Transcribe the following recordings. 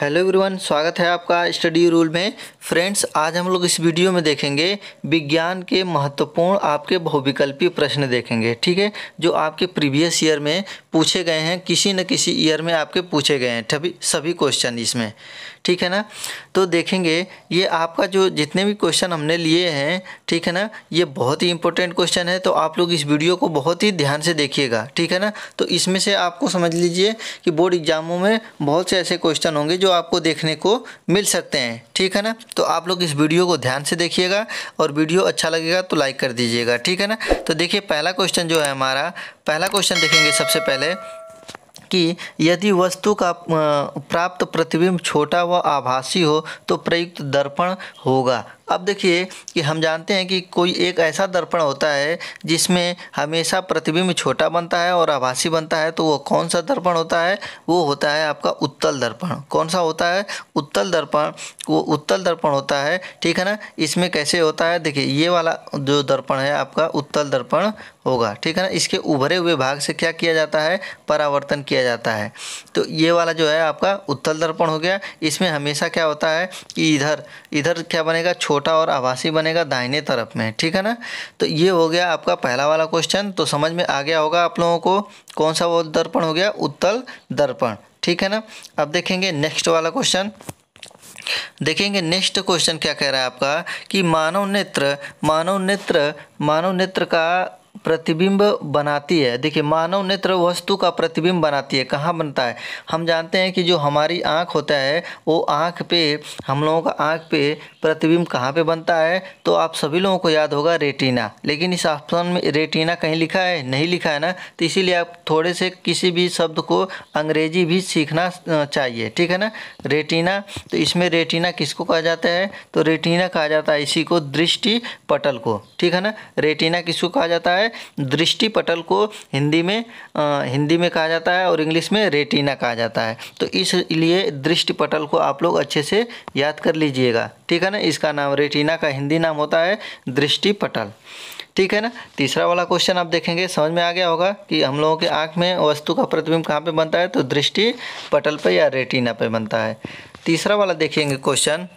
hello everyone स्वागत है आपका स्टडी रूल में फ्रेंड्स आज हम लोग इस वीडियो में देखेंगे विज्ञान के महत्वपूर्ण आपके बहुविकल्पी प्रश्न देखेंगे ठीक है जो आपके प्रीवियस ईयर में पूछे गए हैं किसी न किसी ईयर में आपके पूछे गए हैं सभी सभी क्वेश्चन इसमें ठीक है ना तो देखेंगे ये आपका जो जितने भी क्वेश्चन हमने लिए हैं ठीक है ना ये बहुत ही इंपॉर्टेंट क्वेश्चन है तो आप लोग इस वीडियो को बहुत ही ध्यान से देखिएगा ठीक है ना तो इसमें से आपको समझ लीजिए कि बोर्ड एग्जामों में बहुत से ऐसे क्वेश्चन होंगे जो आपको देखने को मिल सकते हैं ठीक है ना तो आप लोग इस वीडियो को ध्यान से देखिएगा और वीडियो अच्छा लगेगा तो लाइक कर दीजिएगा ठीक है ना तो देखिए पहला क्वेश्चन जो है हमारा पहला क्वेश्चन देखेंगे सबसे पहले कि यदि वस्तु का प्राप्त प्रतिबिंब छोटा व आभासी हो तो प्रयुक्त दर्पण होगा अब देखिए कि हम जानते हैं कि कोई एक ऐसा दर्पण होता है जिसमें हमेशा प्रतिबिंब छोटा बनता है और आभासी बनता है तो वो कौन सा दर्पण होता है वो होता है आपका उत्तल दर्पण कौन सा होता है उत्तल दर्पण वो उत्तल दर्पण होता है ठीक है ना इसमें कैसे होता है देखिए ये वाला जो दर्पण है आपका उत्तल दर्पण होगा ठीक है ना इसके उभरे हुए भाग से क्या किया जाता है परावर्तन किया जाता है तो ये वाला जो है आपका उत्तल दर्पण हो गया इसमें हमेशा क्या होता है कि इधर इधर क्या बनेगा छोटा छोटा और आभासी बनेगा दाहिने तरफ में ठीक है ना तो ये हो गया आपका पहला वाला क्वेश्चन तो समझ में आ गया होगा आप लोगों को कौन सा वो दर्पण हो गया उत्तल दर्पण ठीक है ना अब देखेंगे नेक्स्ट वाला क्वेश्चन देखेंगे नेक्स्ट क्वेश्चन क्या कह रहा है आपका कि मानव नेत्र मानव नेत्र मानव नेत्र का प्रतिबिंब बनाती है देखिए मानव नेत्र वस्तु का प्रतिबिंब बनाती है कहाँ बनता है हम जानते हैं कि जो हमारी आँख होता है वो आँख पे हम लोगों का आँख पे प्रतिबिंब कहाँ पे बनता है तो आप सभी लोगों को याद होगा रेटिना लेकिन इस ऑप्शन में रेटिना कहीं लिखा है नहीं लिखा है ना तो इसीलिए आप थोड़े से किसी भी शब्द को अंग्रेजी भी सीखना चाहिए ठीक है ना रेटिना तो इसमें रेटिना किसको कहा जाता है तो रेटिना कहा जाता है इसी को दृष्टि पटल को ठीक है ना रेटिना किसको कहा जाता है दृष्टि पटल को हिंदी में आ, हिंदी में कहा जाता है और इंग्लिश में रेटिना कहा जाता है तो इसलिए दृष्टि पटल को आप लोग अच्छे से याद कर लीजिएगा ठीक है ना इसका नाम रेटिना का हिंदी नाम होता है दृष्टि पटल ठीक है ना तीसरा वाला क्वेश्चन आप देखेंगे समझ में आ गया होगा कि हम लोगों के आँख में वस्तु का प्रतिबिंब कहाँ पे बनता है तो दृष्टि पटल पे या रेटिना पे बनता है तीसरा वाला देखेंगे क्वेश्चन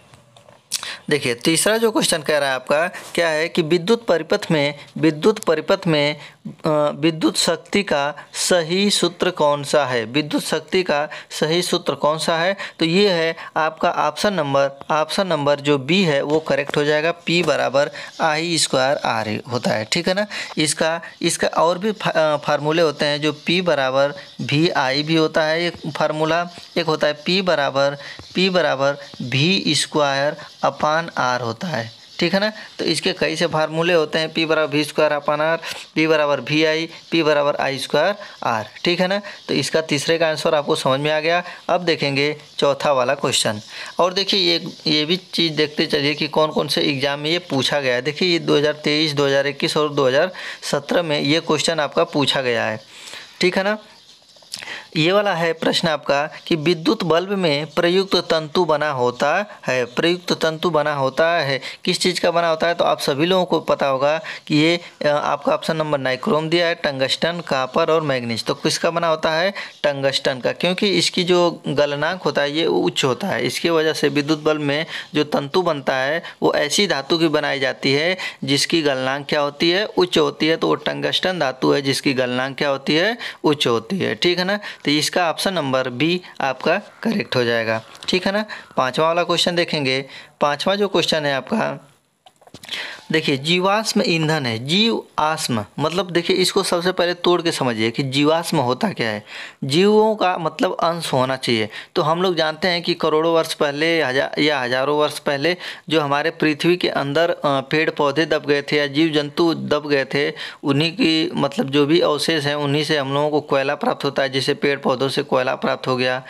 देखिए तीसरा जो क्वेश्चन कह रहा है आपका क्या है कि विद्युत परिपथ में विद्युत परिपथ में विद्युत शक्ति का सही सूत्र कौन सा है विद्युत शक्ति का सही सूत्र कौन सा है तो ये है आपका ऑप्शन नंबर ऑप्शन नंबर जो बी है वो करेक्ट हो जाएगा पी बराबर आई स्क्वायर आर होता है ठीक है ना इसका इसका और भी फार्मूले होते हैं जो पी बराबर वी आई भी होता है एक फार्मूला एक होता है पी बराबर पी बराबर वी स्क्वायर अपान आर होता है ठीक है ना तो इसके कई से फार्मूले होते हैं पी बराबर V square upon R P बराबर वी आई पी बराबर आई स्क्वायर आर ठीक है ना तो इसका तीसरे का आंसर आपको समझ में आ गया अब देखेंगे चौथा वाला क्वेश्चन और देखिए ये ये भी चीज़ देखते चलिए कि कौन कौन से एग्जाम में ये पूछा गया है देखिए ये हज़ार इक्कीस और सत्रह में ये क्वेश्चन आपका पूछा गया है ठीक है ना ये वाला है प्रश्न आपका कि विद्युत बल्ब में प्रयुक्त तंतु बना होता है प्रयुक्त तंतु बना होता है किस चीज़ का बना होता है तो आप सभी लोगों को पता होगा कि ये आपका ऑप्शन नंबर नाइक्रोम दिया है टंगस्टन कापर और मैग्नीज तो किसका बना होता है टंगस्टन का क्योंकि इसकी जो गलनांक होता है ये उच्च होता है इसकी वजह से विद्युत बल्ब में जो तंतु बनता है वो ऐसी धातु की बनाई जाती है जिसकी गलनांक क्या होती है उच्च होती है तो वो टंगस्टन धातु है जिसकी गलनांक क्या होती है उच्च होती है ठीक है ना तो इसका ऑप्शन नंबर बी आपका करेक्ट हो जाएगा ठीक है ना पाँचवा वाला क्वेश्चन देखेंगे पाँचवा जो क्वेश्चन है आपका देखिए जीवाश्म ईंधन है जीव आश्म मतलब देखिए इसको सबसे पहले तोड़ के समझिए कि जीवाश्म होता क्या है जीवों का मतलब अंश होना चाहिए तो हम लोग जानते हैं कि करोड़ों वर्ष पहले हजार या हज़ारों वर्ष पहले जो हमारे पृथ्वी के अंदर पेड़ पौधे दब गए थे या जीव जंतु दब गए थे उन्हीं की मतलब जो भी अवशेष हैं उन्हीं से हम लोगों को कोयला प्राप्त होता है जैसे पेड़ पौधों से कोयला प्राप्त हो गया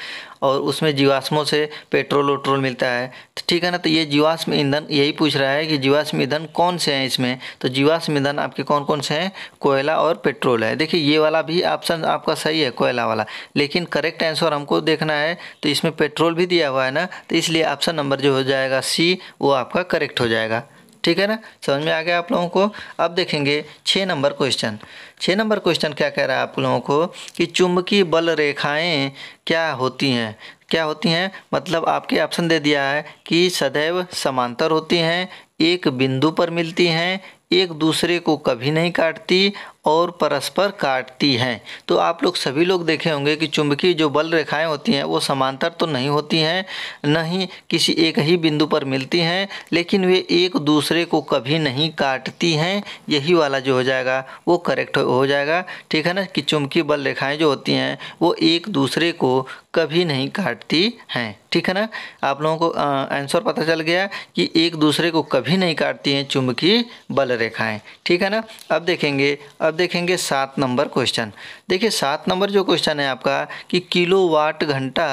और उसमें जीवाश्मों से पेट्रोल वेट्रोल मिलता है तो ठीक है ना तो ये जीवाश्म ईंधन यही पूछ रहा है कि जीवाश्म ईंधन कौन से हैं इसमें तो जीवाश्म ईंधन आपके कौन कौन से हैं कोयला और पेट्रोल है देखिए ये वाला भी ऑप्शन आपका सही है कोयला वाला लेकिन करेक्ट आंसर हमको देखना है तो इसमें पेट्रोल भी दिया हुआ है ना तो इसलिए ऑप्शन नंबर जो हो जाएगा सी वो आपका करेक्ट हो जाएगा ठीक है ना समझ में आ गया आप लोगों को अब देखेंगे छः नंबर क्वेश्चन छः नंबर क्वेश्चन क्या कह रहा है आप लोगों को कि चुंबकीय बल रेखाएं क्या होती हैं क्या होती हैं मतलब आपके ऑप्शन दे दिया है कि सदैव समांतर होती हैं एक बिंदु पर मिलती हैं एक दूसरे को कभी नहीं काटती और परस्पर काटती हैं तो आप लोग सभी लोग देखे होंगे कि चुंबकीय जो बल रेखाएं होती हैं वो समांतर तो नहीं होती हैं न ही किसी एक ही बिंदु पर मिलती हैं लेकिन वे एक दूसरे को कभी नहीं काटती हैं यही वाला जो हो जाएगा वो करेक्ट हो जाएगा ठीक है ना कि चुंबकीय बल रेखाएं जो होती हैं वो एक दूसरे को कभी नहीं काटती हैं ठीक है ना आप लोगों को आंसर पता चल गया कि एक दूसरे को कभी नहीं काटती हैं चुंबकीय बल रेखाएं ठीक है ना अब देखेंगे अब देखेंगे सात नंबर क्वेश्चन देखिए सात नंबर जो क्वेश्चन है आपका कि किलो वाट घंटा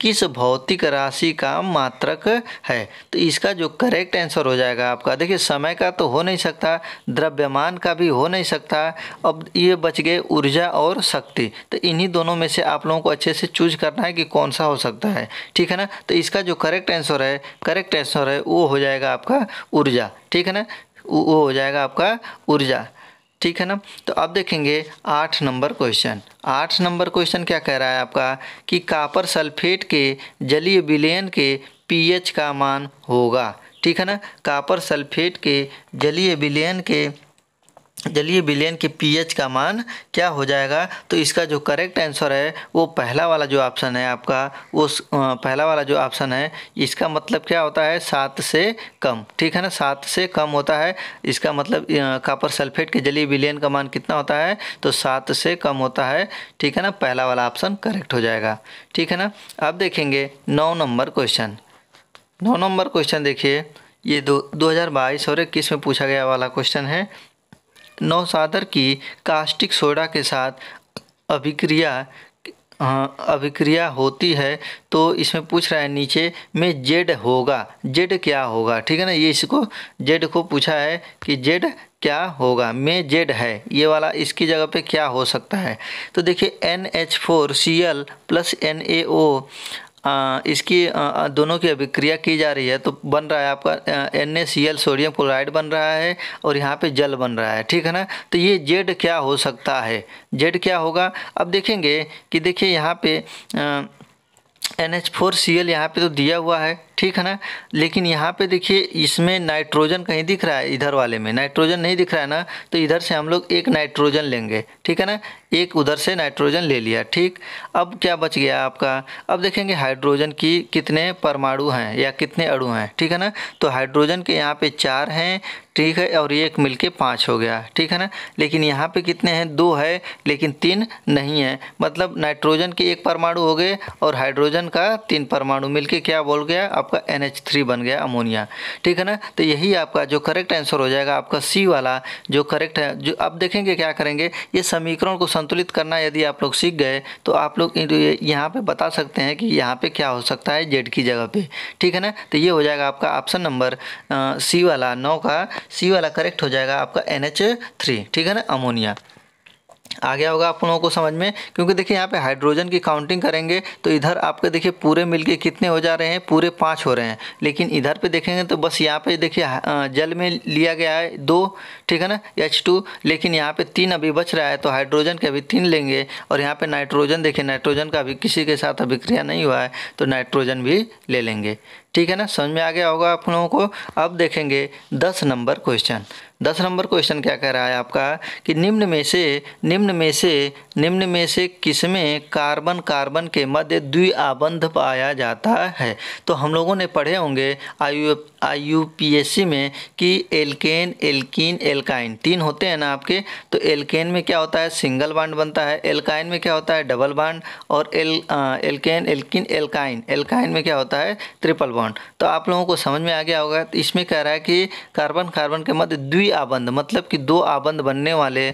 किस भौतिक राशि का मात्रक है तो इसका जो करेक्ट आंसर हो जाएगा आपका देखिए समय का तो हो नहीं सकता द्रव्यमान का भी हो नहीं सकता अब ये बच गए ऊर्जा और शक्ति तो इन्हीं दोनों में से आप लोगों को अच्छे से चूज करना है कि कौन सा हो सकता है ठीक है ना तो इसका जो करेक्ट आंसर है करेक्ट आंसर है वो हो जाएगा आपका ऊर्जा ठीक है ना वो हो जाएगा आपका ऊर्जा ठीक है ना तो अब देखेंगे आठ नंबर क्वेश्चन आठ नंबर क्वेश्चन क्या कह रहा है आपका कि कापर सल्फेट के जलीय विलयन के पीएच का मान होगा ठीक है ना कापर सल्फेट के जलीय विलयन के जलीय विलयन के पीएच का मान क्या हो जाएगा तो इसका जो करेक्ट आंसर है वो पहला वाला जो ऑप्शन है आपका वो पहला वाला जो ऑप्शन है इसका मतलब क्या होता है सात से कम ठीक है ना सात से कम होता है इसका मतलब कापर सल्फेट के जलीय विलयन का मान कितना होता है तो सात से कम होता है ठीक है ना पहला वाला ऑप्शन करेक्ट हो जाएगा ठीक है ना अब देखेंगे नौ नंबर क्वेश्चन नौ नंबर क्वेश्चन देखिए ये दो दो और इक्कीस में पूछा गया वाला क्वेश्चन है नौसादर की कास्टिक सोडा के साथ अभिक्रिया अभिक्रिया होती है तो इसमें पूछ रहा है नीचे में जेड होगा जेड क्या होगा ठीक है ना ये इसको जेड को पूछा है कि जेड क्या होगा में जेड है ये वाला इसकी जगह पे क्या हो सकता है तो देखिए N H four C L plus N A O इसकी दोनों की अभिक्रिया की जा रही है तो बन रहा है आपका एन सोडियम क्लोराइड बन रहा है और यहाँ पे जल बन रहा है ठीक है ना तो ये जेड क्या हो सकता है जेड क्या होगा अब देखेंगे कि देखिए यहाँ पे N H four C L यहाँ पर तो दिया हुआ है ठीक है ना लेकिन यहाँ पे देखिए इसमें नाइट्रोजन कहीं दिख रहा है इधर वाले में नाइट्रोजन नहीं दिख रहा है ना तो इधर से हम लोग एक नाइट्रोजन लेंगे ठीक है ना एक उधर से नाइट्रोजन ले लिया ठीक अब क्या बच गया आपका अब देखेंगे हाइड्रोजन की कितने परमाणु हैं या कितने अड़ु हैं ठीक है ना तो हाइड्रोजन के यहाँ पे चार हैं ठीक है और एक मिल के पाँच हो गया ठीक है ना लेकिन यहाँ पर कितने हैं दो है लेकिन तीन नहीं है मतलब नाइट्रोजन के एक परमाणु हो गए और हाइड्रोजन का तीन परमाणु मिल क्या बोल गया आपका एन थ्री बन गया अमोनिया ठीक है ना तो यही आपका जो करेक्ट आंसर हो जाएगा आपका सी वाला जो करेक्ट है जो अब देखेंगे क्या करेंगे ये समीकरण को संतुलित करना यदि आप लोग सीख गए तो आप लोग यहाँ पे बता सकते हैं कि यहाँ पे क्या हो सकता है जेड की जगह पे ठीक है ना तो ये हो जाएगा आपका ऑप्शन नंबर सी वाला नौ का सी वाला करेक्ट हो जाएगा आपका एन एच थ्री ठीक है ना अमोनिया आ गया होगा आप लोगों को समझ में क्योंकि देखिए यहाँ पे हाइड्रोजन की काउंटिंग करेंगे तो इधर आपके देखिए पूरे मिलके कितने हो जा रहे हैं पूरे पाँच हो रहे हैं लेकिन इधर पे देखेंगे तो बस यहाँ पे देखिए हाँ, जल में लिया गया है दो ठीक है ना एच टू लेकिन यहाँ पे तीन अभी बच रहा है तो हाइड्रोजन के अभी तीन लेंगे और यहाँ पर नाइट्रोजन देखिए नाइट्रोजन का अभी किसी के साथ अभिक्रिया नहीं हुआ है तो नाइट्रोजन भी ले लेंगे ठीक है ना समझ में आ गया होगा आप लोगों को अब देखेंगे दस नंबर क्वेश्चन दस नंबर क्वेश्चन क्या कह रहा है आपका कि निम्न में से निम्न में से निम्न में से किसमें कार्बन कार्बन के मध्य द्वि आबंध पाया जाता है तो हम लोगों ने पढ़े होंगे आयु आई में कि एल्केन एल्कीन एल्काइन तीन होते हैं ना आपके तो एल्केन में क्या होता है सिंगल बांड बनता है एल्काइन में क्या होता है डबल बांड और L alkane alkene alkyne alkyne में क्या होता है ट्रिपल बॉन्ड तो आप लोगों को समझ में आ गया होगा तो इसमें कह रहा है कि कार्बन कार्बन के मध्य द्वि द्विआबंध मतलब कि दो आबंध बनने वाले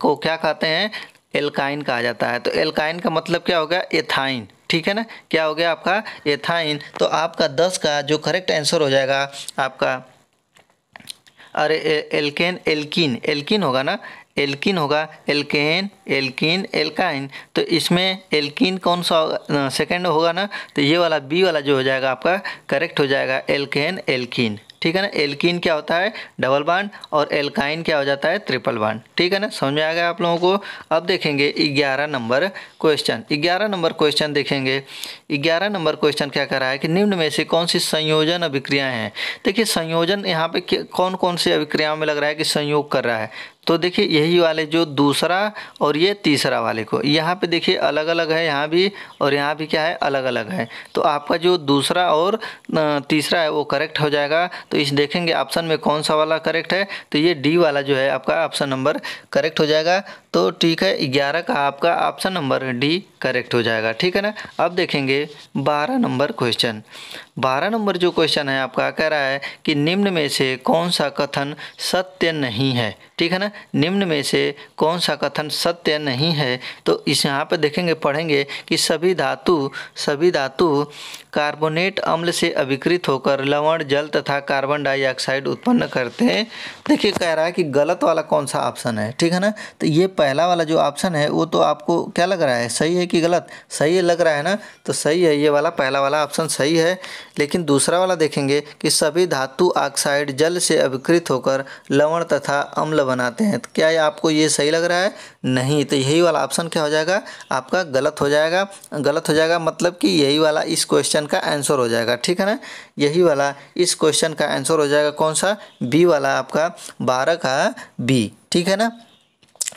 को क्या कहते हैं एल्काइन कहा जाता है तो एल्काइन का मतलब क्या होगा एथाइन ठीक है ना क्या हो गया आपका एथाइन तो आपका दस का जो करेक्ट आंसर हो जाएगा आपका अरे एल्केन एल्किन एल्किन होगा ना एल्किन होगा एल्केन एल्किन एल्काइन तो इसमें एल्किन कौन सा होगा सेकेंड होगा ना तो ये वाला बी वाला जो हो जाएगा आपका करेक्ट हो जाएगा एल्केन एल्किन ठीक है ना एल्किन क्या होता है डबल बाड और एल्काइन क्या हो जाता है ट्रिपल बाड ठीक है ना समझ में आ गया आप लोगों को अब देखेंगे ग्यारह नंबर क्वेश्चन ग्यारह नंबर क्वेश्चन देखेंगे ग्यारह नंबर क्वेश्चन क्या कर रहा है कि निम्न में से कौन सी संयोजन अभिक्रियाएँ हैं देखिए संयोजन यहाँ पे कौन कौन सी अभिक्रियाओं में लग रहा है कि संयोग कर रहा है तो देखिए यही वाले जो दूसरा और ये तीसरा वाले को यहाँ पे देखिए अलग अलग है यहाँ भी और यहाँ भी क्या है अलग अलग है तो आपका जो दूसरा और तीसरा है वो करेक्ट हो जाएगा तो इस देखेंगे ऑप्शन में कौन सा वाला करेक्ट है तो ये डी वाला जो है आपका ऑप्शन नंबर करेक्ट हो जाएगा तो ठीक है ग्यारह का आपका ऑप्शन नंबर डी करेक्ट हो जाएगा ठीक है ना अब देखेंगे बारह नंबर क्वेश्चन बारह नंबर जो क्वेश्चन है आपका कह रहा है कि निम्न में से कौन सा कथन सत्य नहीं है ठीक है ना निम्न में से कौन सा कथन सत्य नहीं है तो इस यहाँ पर देखेंगे पढ़ेंगे कि सभी धातु सभी धातु कार्बोनेट अम्ल से अभिकृत होकर लवण जल तथा कार्बन डाइऑक्साइड उत्पन्न करते हैं देखिए कह रहा है कि गलत वाला कौन सा ऑप्शन है ठीक है ना तो ये पहला वाला जो ऑप्शन है वो तो आपको क्या लग रहा है सही है कि गलत सही लग रहा है ना तो सही है ये वाला पहला वाला ऑप्शन सही है लेकिन दूसरा वाला देखेंगे कि सभी धातु ऑक्साइड जल से अभिकृत होकर लवण तथा अम्ल बनाते हैं तो क्या आपको ये सही लग रहा है नहीं तो यही वाला ऑप्शन क्या हो जाएगा आपका गलत हो जाएगा गलत हो जाएगा मतलब कि यही वाला इस क्वेश्चन का आंसर हो जाएगा ठीक है ना यही वाला इस क्वेश्चन का आंसर हो जाएगा कौन सा बी वाला आपका बारह का बी ठीक है ना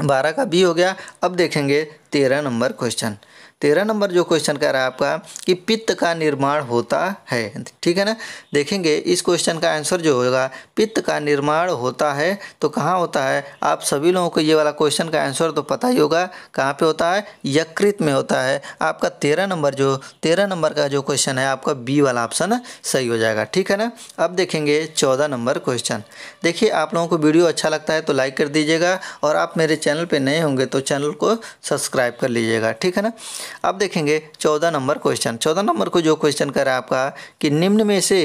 बारह का बी हो गया अब देखेंगे तेरह नंबर क्वेश्चन तेरह नंबर जो क्वेश्चन कह रहा है आपका कि पित्त का निर्माण होता है ठीक है ना देखेंगे इस क्वेश्चन का आंसर जो होगा पित्त का निर्माण होता है तो कहाँ होता है आप सभी लोगों को ये वाला क्वेश्चन का आंसर तो पता ही होगा कहाँ पे होता है यकृत में होता है आपका तेरह नंबर जो तेरह नंबर का जो क्वेश्चन है आपका बी वाला ऑप्शन सही हो जाएगा ठीक है ना अब देखेंगे चौदह नंबर क्वेश्चन देखिए आप लोगों को वीडियो अच्छा लगता है तो लाइक कर दीजिएगा और आप मेरे चैनल पर नए होंगे तो चैनल को सब्सक्राइब कर लीजिएगा ठीक है ना अब देखेंगे चौदह नंबर क्वेश्चन चौदह नंबर को जो क्वेश्चन करा आपका कि निम्न में से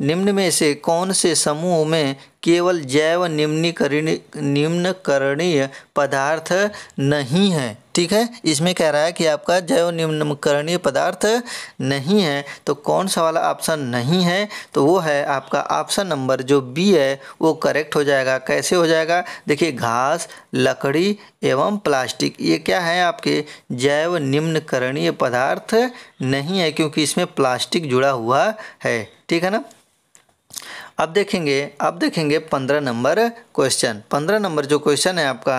निम्न में से कौन से समूह में केवल जैव निम्नीकरणीय निम्नकरणीय पदार्थ नहीं हैं ठीक है इसमें कह रहा है कि आपका जैव निम्नकरणीय पदार्थ नहीं है तो कौन सा वाला ऑप्शन नहीं है तो वो है आपका ऑप्शन नंबर जो बी है वो करेक्ट हो जाएगा कैसे हो जाएगा देखिए घास लकड़ी एवं प्लास्टिक ये क्या है आपके जैव निम्नकरणीय पदार्थ नहीं है क्योंकि इसमें प्लास्टिक जुड़ा हुआ है ठीक है ना अब देखेंगे अब देखेंगे पंद्रह नंबर क्वेश्चन पंद्रह नंबर जो क्वेश्चन है आपका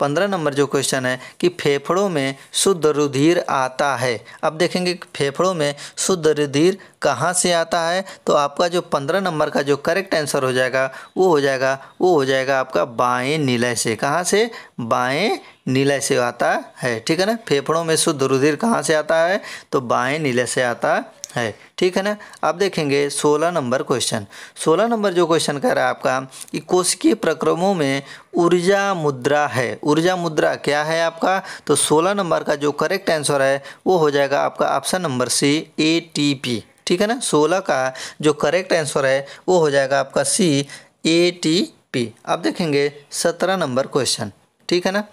पंद्रह नंबर जो क्वेश्चन है कि फेफड़ों में शुद्ध रुधिर आता है अब देखेंगे कि फेफड़ों में शुद्ध रुधिर कहाँ से आता है तो आपका जो पंद्रह नंबर का जो करेक्ट आंसर हो जाएगा वो हो जाएगा वो हो जाएगा आपका बाएं नीलय से कहाँ से बाएं नीलय से आता है ठीक है ना फेफड़ों में शुद्ध रुधिर कहाँ से आता है तो बाएं नीलय से आता है है ठीक है ना अब देखेंगे सोलह नंबर क्वेश्चन सोलह नंबर जो क्वेश्चन कह रहा है आपका कि कोशिकीय प्रक्रमों में ऊर्जा मुद्रा है ऊर्जा मुद्रा क्या है आपका तो सोलह नंबर का जो करेक्ट आंसर है वो हो जाएगा आपका option number C A T P ठीक है ना सोलह का जो करेक्ट आंसर है वो हो जाएगा आपका सी ए टी पी अब देखेंगे सत्रह नंबर क्वेश्चन ठीक है ना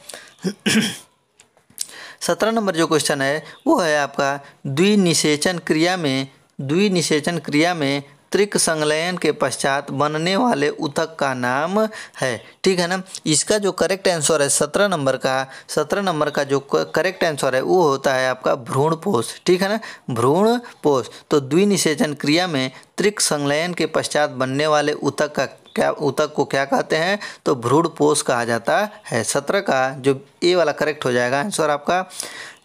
सत्रह नंबर जो क्वेश्चन है वो है आपका द्विनिषेचन क्रिया में द्विनिषेचन क्रिया में त्रिक संलयन के पश्चात बनने वाले उतक का नाम है ठीक है ना इसका जो करेक्ट आंसर है सत्रह नंबर का सत्रह नंबर का जो करेक्ट आंसर है वो होता है आपका भ्रूण पोष ठीक है ना भ्रूण पोष तो द्विनिषेचन क्रिया में त्रिक संलयन के पश्चात बनने वाले उतक का क्या उतक को क्या कहते हैं तो भ्रूण पोष कहा जाता है सत्रह का जो ए वाला करेक्ट हो जाएगा आंसर आपका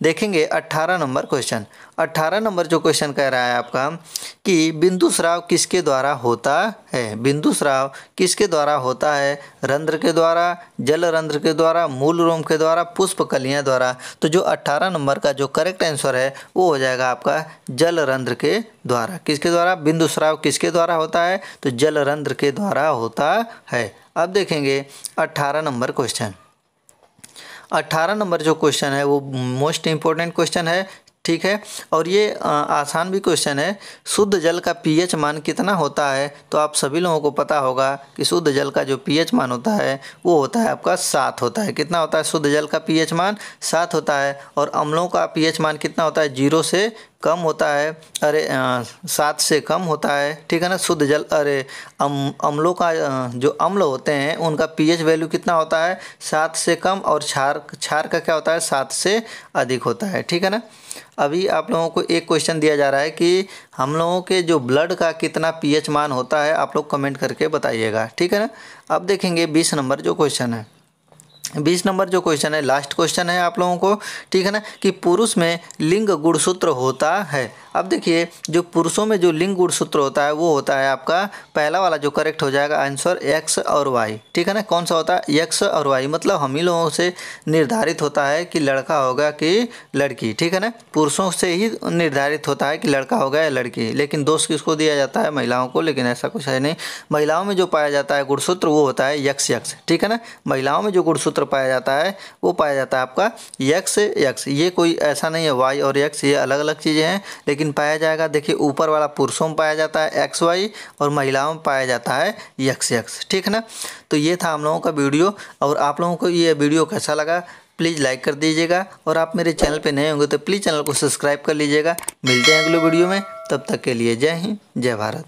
देखेंगे अट्ठारह नंबर क्वेश्चन अट्ठारह नंबर जो क्वेश्चन कह रहा है आपका कि बिंदु स्राव किसके द्वारा होता है बिंदु स्राव किसके द्वारा होता है रंध्र के द्वारा जल रंध्र के द्वारा मूल रोम के द्वारा पुष्प कलियाँ द्वारा तो जो अट्ठारह नंबर का जो करेक्ट आंसर है वो हो जाएगा आपका जल रंध्र के द्वारा किसके द्वारा बिंदु स्राव किसके द्वारा होता है तो जल रंध्र के द्वारा होता है अब देखेंगे अट्ठारह नंबर क्वेश्चन अट्ठारह नंबर जो क्वेश्चन है वो मोस्ट इम्पोर्टेंट क्वेश्चन है ठीक है और ये आसान भी क्वेश्चन है शुद्ध जल का पीएच मान कितना होता है तो आप सभी लोगों को पता होगा कि शुद्ध जल का जो पीएच मान होता है वो होता है आपका सात होता है कितना होता है शुद्ध जल का पीएच मान सात होता है और अम्लों का पीएच मान कितना होता है जीरो से कम होता है अरे सात से कम होता है ठीक है ना शुद्ध जल अरे अम अम्लों का जो अम्ल होते हैं उनका पीएच वैल्यू कितना होता है सात से कम और छार छार का क्या होता है सात से अधिक होता है ठीक है ना अभी आप लोगों को एक क्वेश्चन दिया जा रहा है कि हम लोगों के जो ब्लड का कितना पीएच मान होता है आप लोग कमेंट करके बताइएगा ठीक है ना अब देखेंगे बीस नंबर जो क्वेश्चन है बीस नंबर जो क्वेश्चन है लास्ट क्वेश्चन है आप लोगों को ठीक है ना कि पुरुष में लिंग गुणसूत्र होता है अब देखिए जो पुरुषों में जो लिंग गुण सूत्र होता है वो होता है आपका पहला वाला जो करेक्ट हो जाएगा आंसर एक्स और वाई ठीक है ना कौन सा होता है एक्स और वाई मतलब हम ही लोगों से निर्धारित होता है कि लड़का होगा कि लड़की ठीक है ना पुरुषों से ही निर्धारित होता है कि लड़का होगा या लड़की लेकिन दोष किसको दिया जाता है महिलाओं को लेकिन ऐसा कुछ है नहीं महिलाओं में जो पाया जाता है गुणसूत्र वो होता है यक्ष यक्ष ठीक है ना महिलाओं में जो गुणसूत्र पाया जाता है वो पाया जाता है आपका यक्ष यक्ष ये कोई ऐसा नहीं है वाई और यक्ष ये अलग अलग चीज़ें हैं लेकिन लेकिन पाया जाएगा देखिए ऊपर वाला पुरुषों में पाया जाता है एक्स वाई और महिलाओं में पाया जाता है यक्स यक्स ठीक है ना तो ये था हम लोगों का वीडियो और आप लोगों को ये वीडियो कैसा लगा प्लीज़ लाइक कर दीजिएगा और आप मेरे चैनल पे नए होंगे तो प्लीज़ चैनल को सब्सक्राइब कर लीजिएगा मिलते हैं अगले वीडियो में तब तक के लिए जय हिंद जय भारत